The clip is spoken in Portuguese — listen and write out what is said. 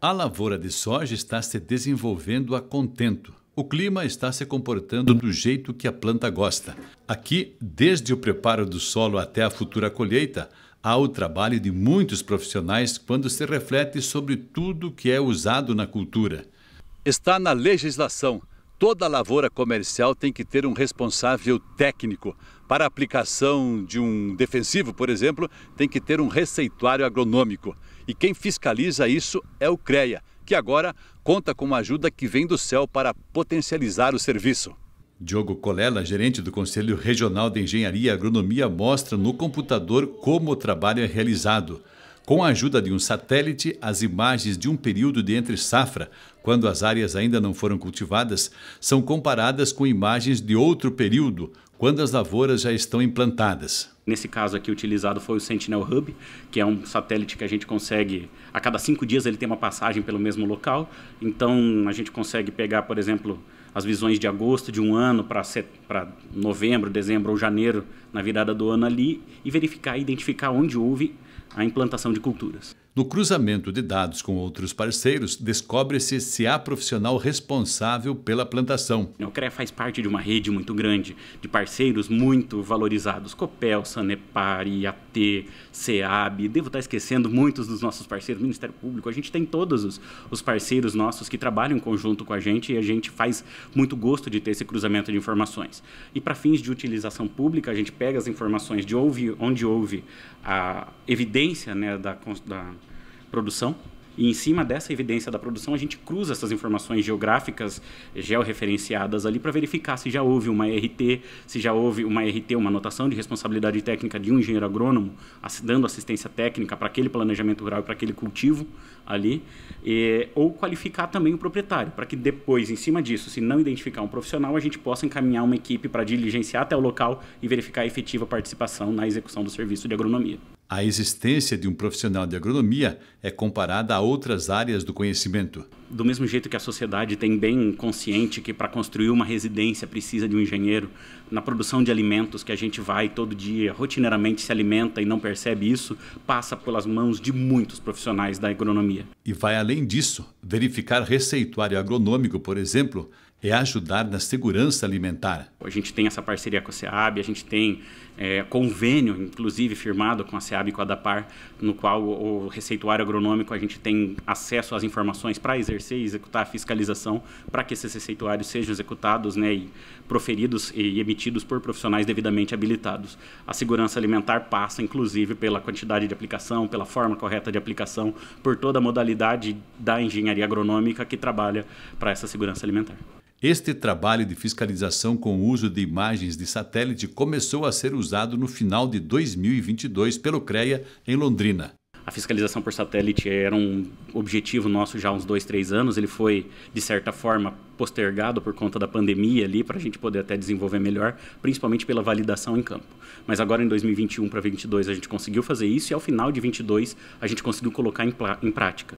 A lavoura de soja está se desenvolvendo a contento. O clima está se comportando do jeito que a planta gosta. Aqui, desde o preparo do solo até a futura colheita, há o trabalho de muitos profissionais quando se reflete sobre tudo que é usado na cultura. Está na legislação Toda lavoura comercial tem que ter um responsável técnico. Para a aplicação de um defensivo, por exemplo, tem que ter um receituário agronômico. E quem fiscaliza isso é o CREA, que agora conta com uma ajuda que vem do céu para potencializar o serviço. Diogo Colela, gerente do Conselho Regional de Engenharia e Agronomia, mostra no computador como o trabalho é realizado. Com a ajuda de um satélite, as imagens de um período de entre safra, quando as áreas ainda não foram cultivadas, são comparadas com imagens de outro período, quando as lavouras já estão implantadas. Nesse caso aqui utilizado foi o Sentinel Hub, que é um satélite que a gente consegue, a cada cinco dias ele tem uma passagem pelo mesmo local, então a gente consegue pegar, por exemplo, as visões de agosto de um ano para novembro, dezembro ou janeiro, na virada do ano ali, e verificar e identificar onde houve a implantação de culturas. No cruzamento de dados com outros parceiros, descobre-se se há profissional responsável pela plantação. O CREA faz parte de uma rede muito grande de parceiros muito valorizados: Copel, Sanepar, IAT, SEAB. Devo estar esquecendo muitos dos nossos parceiros, Ministério Público. A gente tem todos os, os parceiros nossos que trabalham em conjunto com a gente e a gente faz muito gosto de ter esse cruzamento de informações. E para fins de utilização pública, a gente pega as informações de onde houve a evidência né, da, da produção. E em cima dessa evidência da produção, a gente cruza essas informações geográficas georreferenciadas ali para verificar se já houve uma RT, se já houve uma RT, uma anotação de responsabilidade técnica de um engenheiro agrônomo, dando assistência técnica para aquele planejamento rural e para aquele cultivo ali, e, ou qualificar também o proprietário, para que depois, em cima disso, se não identificar um profissional, a gente possa encaminhar uma equipe para diligenciar até o local e verificar a efetiva participação na execução do serviço de agronomia. A existência de um profissional de agronomia é comparada a outras áreas do conhecimento. Do mesmo jeito que a sociedade tem bem consciente que para construir uma residência precisa de um engenheiro, na produção de alimentos que a gente vai todo dia, rotineiramente se alimenta e não percebe isso, passa pelas mãos de muitos profissionais da agronomia. E vai além disso, verificar receituário agronômico, por exemplo, é ajudar na segurança alimentar. A gente tem essa parceria com a SEAB, a gente tem é, convênio, inclusive, firmado com a SEAB e com a DAPAR, no qual o, receituário agronômico, a gente tem acesso às informações para exercer e executar a fiscalização, para que esses receituários sejam executados né, e proferidos e emitidos por profissionais devidamente habilitados. A segurança alimentar passa, inclusive, pela quantidade de aplicação, pela forma correta de aplicação, por toda a modalidade da engenharia agronômica que trabalha para essa segurança alimentar. Este trabalho de fiscalização com o uso de imagens de satélite começou a ser usado no final de 2022 pelo CREA em Londrina. A fiscalização por satélite era um objetivo nosso já há uns dois, três anos. Ele foi, de certa forma, postergado por conta da pandemia ali, para a gente poder até desenvolver melhor, principalmente pela validação em campo. Mas agora em 2021 para 2022 a gente conseguiu fazer isso e ao final de 2022 a gente conseguiu colocar em, em prática.